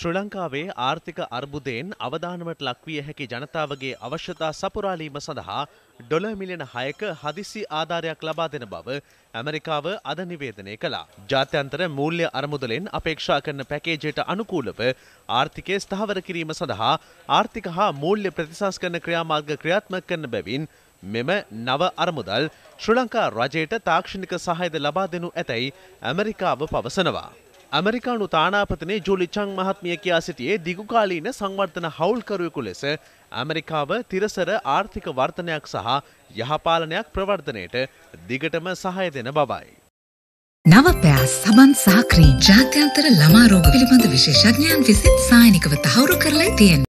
ශ්‍රී ලංකාවේ ආර්ථික අර්බුදයෙන් අවදානමට ලක්විය හැකි ජනතාවගේ අවශ්‍යතා සපුරාලීම සඳහා ඩොල මිලියන හයක හදිසි ආධාරයක් ලබා දෙන බව ඇමරිකාව අද නිවේදනය කළා. ජාත්‍යන්තර මූල්‍ය අරමුදලෙන් අපේක්ෂා කරන පැකේජයට අනුකූලව ආර්ථිකය ස්ථාවර කිරීම සඳහා ආර්ථික හා මූල්‍ය ප්‍රතිසංස්කරන ක්‍රියාමාර්ග ක්‍රියාත්මක කරන බැවින් මෙම නව අරමුදල් ශ්‍රී ලංකා රජයට තාක්ෂණික සහයද ලබා දෙනු ඇතැයි ඇමරිකාව පවසනවා. ඇමරිකානු තානාපතනේ ජුලිචං මහත්මිය කියා සිටියේ දිගුකාලීන සංවර්ධන හවුල්කරුවෙකු ලෙස ඇමරිකාව තිරසර ආර්ථික වර්ධනයක් සහ යහපාලනයක් ප්‍රවර්ධනයට දිගටම සහය දෙන බවයි. නවපෑ සබන් සාක්‍රී ජාත්‍යන්තර ළමා රෝග පිළිබඳ විශේෂඥයන් විසින් සායනිකව තහවුරු කරලා තියෙන